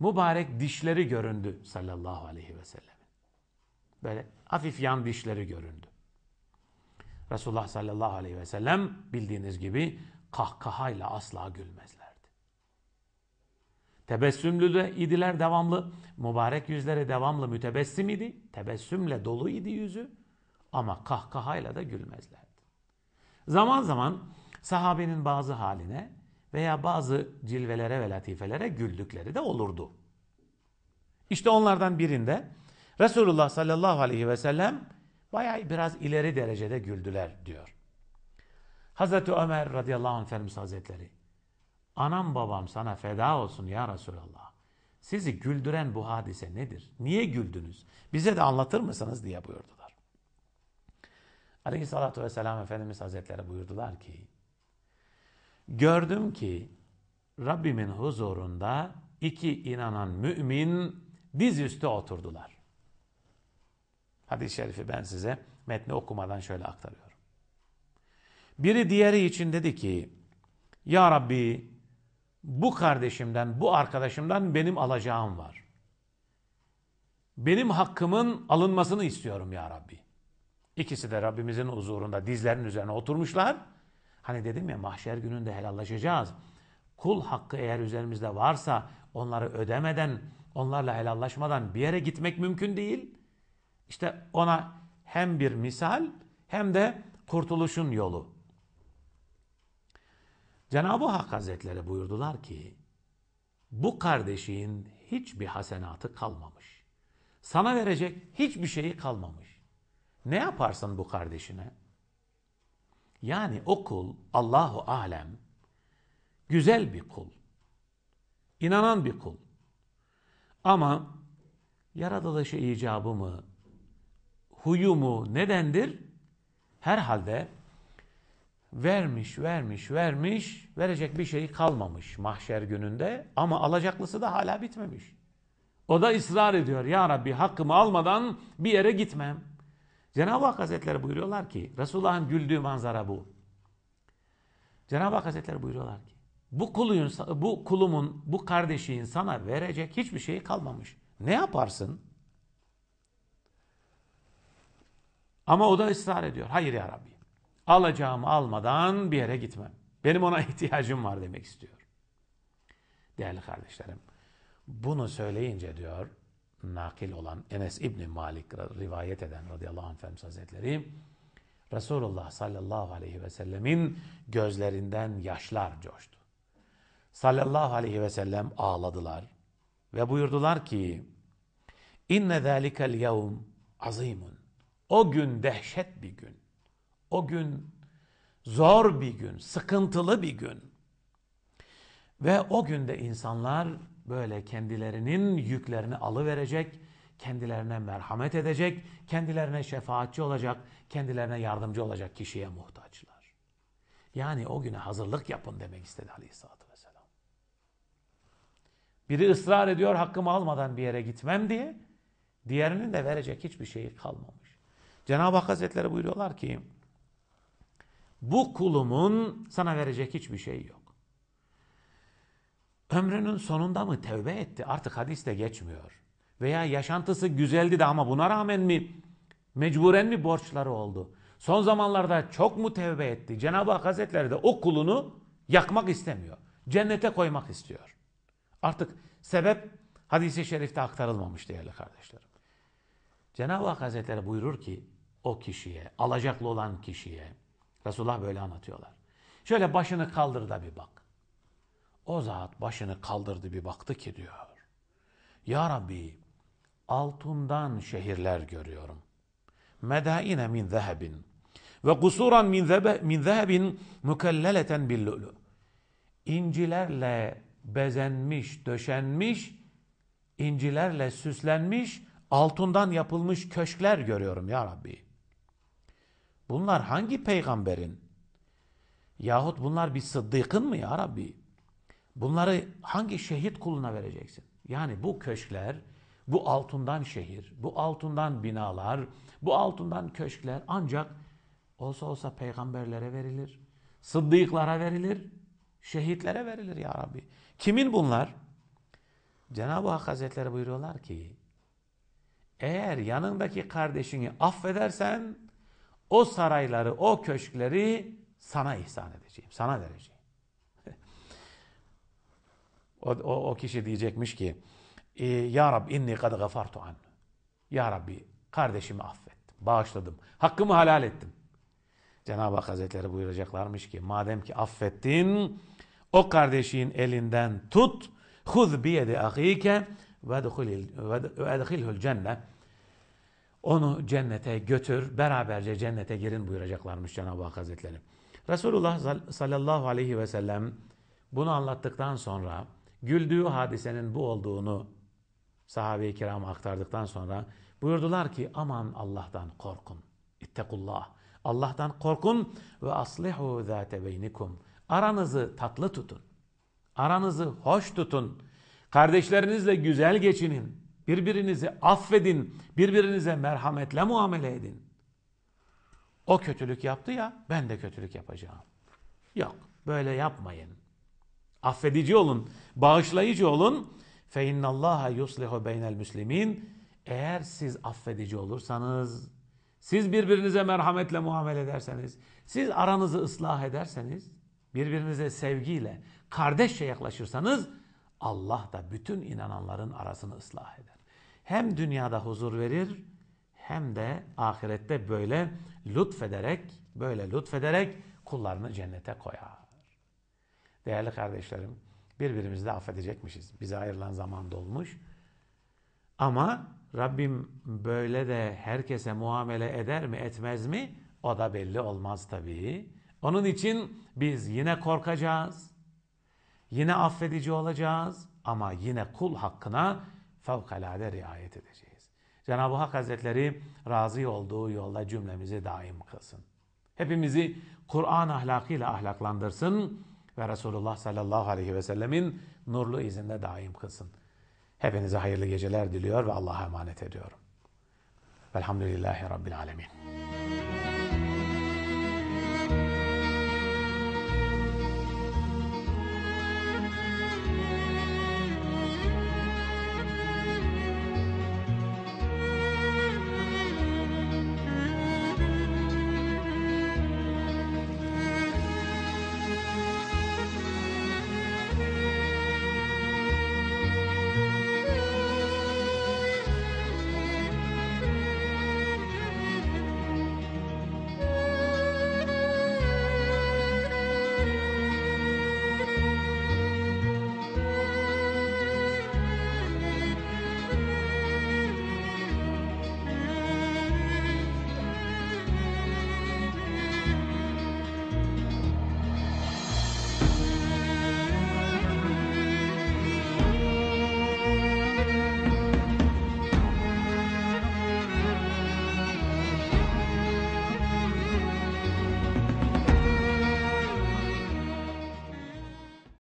mübarek dişleri göründü sallallahu aleyhi ve sellem. Böyle hafif yan dişleri göründü. Resulullah sallallahu aleyhi ve sellem bildiğiniz gibi kahkahayla asla gülmezlerdi. Tebessümlü de idiler devamlı. Mübarek yüzleri devamlı mütebessim idi. Tebessümle dolu idi yüzü. Ama kahkahayla da gülmezlerdi. Zaman zaman sahabenin bazı haline veya bazı cilvelere ve latifelere güldükleri de olurdu. İşte onlardan birinde Resulullah sallallahu aleyhi ve sellem bayağı biraz ileri derecede güldüler diyor. Hazreti Ömer radıyallahu anh Efendimiz Hazretleri Anam babam sana feda olsun ya Resulallah. Sizi güldüren bu hadise nedir? Niye güldünüz? Bize de anlatır mısınız diye buyurdular. Aleyhissalatü vesselam Efendimiz Hazretleri buyurdular ki Gördüm ki Rabbimin huzurunda iki inanan mümin dizüstü oturdular. Hadis-i şerifi ben size metni okumadan şöyle aktarıyorum. Biri diğeri için dedi ki, Ya Rabbi bu kardeşimden, bu arkadaşımdan benim alacağım var. Benim hakkımın alınmasını istiyorum Ya Rabbi. İkisi de Rabbimizin huzurunda dizlerin üzerine oturmuşlar. Hani dedim ya mahşer gününde helallaşacağız. Kul hakkı eğer üzerimizde varsa onları ödemeden, onlarla helallaşmadan bir yere gitmek mümkün değil. İşte ona hem bir misal hem de kurtuluşun yolu. Cenab-ı Hak Hazretleri buyurdular ki, bu kardeşin hiçbir hasenatı kalmamış. Sana verecek hiçbir şeyi kalmamış. Ne yaparsın bu kardeşine? Yani o kul Allahu alem güzel bir kul. inanan bir kul. Ama yaratılışı icabı mı, huyu mu nedendir? Herhalde vermiş, vermiş, vermiş, verecek bir şey kalmamış mahşer gününde ama alacaklısı da hala bitmemiş. O da ısrar ediyor. Ya Rabbi hakkımı almadan bir yere gitmem. Cenab-ı Hak Hazretleri buyuruyorlar ki Resulullah'ın güldüğü manzara bu. Cenab-ı Hak Hazretleri buyuruyorlar ki bu kulun, bu kulumun, bu kardeşin sana verecek hiçbir şey kalmamış. Ne yaparsın? Ama o da ısrar ediyor. Hayır ya Rabbi. Alacağımı almadan bir yere gitmem. Benim ona ihtiyacım var demek istiyor. Değerli kardeşlerim, bunu söyleyince diyor, nakil olan Enes İbni Malik rivayet eden radıyallahu anh Efendimiz Hazretleri Resulullah sallallahu aleyhi ve sellemin gözlerinden yaşlar coştu. Sallallahu aleyhi ve sellem ağladılar ve buyurdular ki İnne zâlikel yevm azimun. O gün dehşet bir gün. O gün zor bir gün, sıkıntılı bir gün. Ve o günde insanlar böyle kendilerinin yüklerini alıverecek, kendilerine merhamet edecek, kendilerine şefaatçi olacak, kendilerine yardımcı olacak kişiye muhtaçlar. Yani o güne hazırlık yapın demek istedi Aleyhisselatü Vesselam. Biri ısrar ediyor hakkımı almadan bir yere gitmem diye, diğerinin de verecek hiçbir şeyi kalmamış. Cenab-ı Hak Hazretleri buyuruyorlar ki, bu kulumun sana verecek hiçbir şey yok. Ömrünün sonunda mı tevbe etti? Artık hadiste geçmiyor. Veya yaşantısı güzeldi de ama buna rağmen mi mecburen mi borçları oldu? Son zamanlarda çok mu tevbe etti? Cenab-ı Hak Hazretleri de o kulunu yakmak istemiyor. Cennete koymak istiyor. Artık sebep hadisi şerifte aktarılmamış değerli kardeşlerim. Cenab-ı Hak Hazretleri buyurur ki o kişiye, alacaklı olan kişiye, Resulullah böyle anlatıyorlar. Şöyle başını kaldır da bir bak. O zat başını kaldırdı bir baktı ki diyor. Ya Rabbi altından şehirler görüyorum. Medaine min zehebin ve kusuran min zehebin mükelleleten billülü. İncilerle bezenmiş, döşenmiş, incilerle süslenmiş, altından yapılmış köşkler görüyorum ya Rabbi. Bunlar hangi peygamberin? Yahut bunlar bir sıddıkın mı ya Rabbi? Bunları hangi şehit kuluna vereceksin? Yani bu köşkler, bu altından şehir, bu altından binalar, bu altından köşkler ancak olsa olsa peygamberlere verilir, sıddıklara verilir, şehitlere verilir ya Rabbi. Kimin bunlar? Cenab-ı Hak Hazretleri buyuruyorlar ki, eğer yanındaki kardeşini affedersen, o sarayları, o köşkleri sana ihsan edeceğim, sana vereceğim. O, o, o kişi diyecekmiş ki ee, Ya Rab inni kad gafartu an. Ya Rabbi kardeşimi affettim, bağışladım, hakkımı helal ettim. Cenab-ı Hak Hazretleri buyuracaklarmış ki madem ki affettin o kardeşin elinden tut huz biyedi ahike ve edhilhül cenne onu cennete götür, beraberce cennete girin buyuracaklarmış Cenab-ı Hak Hazretleri. Resulullah sallallahu aleyhi ve sellem bunu anlattıktan sonra güldüğü hadisenin bu olduğunu sahabe-i kiram aktardıktan sonra buyurdular ki aman Allah'tan korkun. İttekullah. Allah'tan korkun ve aslihu zate beynikum. Aranızı tatlı tutun. Aranızı hoş tutun. Kardeşlerinizle güzel geçinin. Birbirinizi affedin. Birbirinize merhametle muamele edin. O kötülük yaptı ya ben de kötülük yapacağım. Yok böyle yapmayın. Affedici olun, bağışlayıcı olun. فَاِنَّ اللّٰهَ يُصْلِحُ beynel müslimin, Eğer siz affedici olursanız, siz birbirinize merhametle muamele ederseniz, siz aranızı ıslah ederseniz, birbirinize sevgiyle, kardeşçe yaklaşırsanız, Allah da bütün inananların arasını ıslah eder. Hem dünyada huzur verir, hem de ahirette böyle lütfederek, böyle lütfederek kullarını cennete koyar. Değerli kardeşlerim, birbirimizi de affedecekmişiz. Bize ayrılan zaman dolmuş. Ama Rabbim böyle de herkese muamele eder mi etmez mi? O da belli olmaz tabii. Onun için biz yine korkacağız. Yine affedici olacağız ama yine kul hakkına fevkalade riayet edeceğiz. Cenab-ı Hak Hazretleri razı olduğu yolda cümlemizi daim kılsın. Hepimizi Kur'an ahlakıyla ahlaklandırsın ve Resulullah sallallahu aleyhi ve sellemin nurlu izinde daim kılsın. Hepinize hayırlı geceler diliyor ve Allah'a emanet ediyorum. Velhamdülillahi Rabbil Alemin.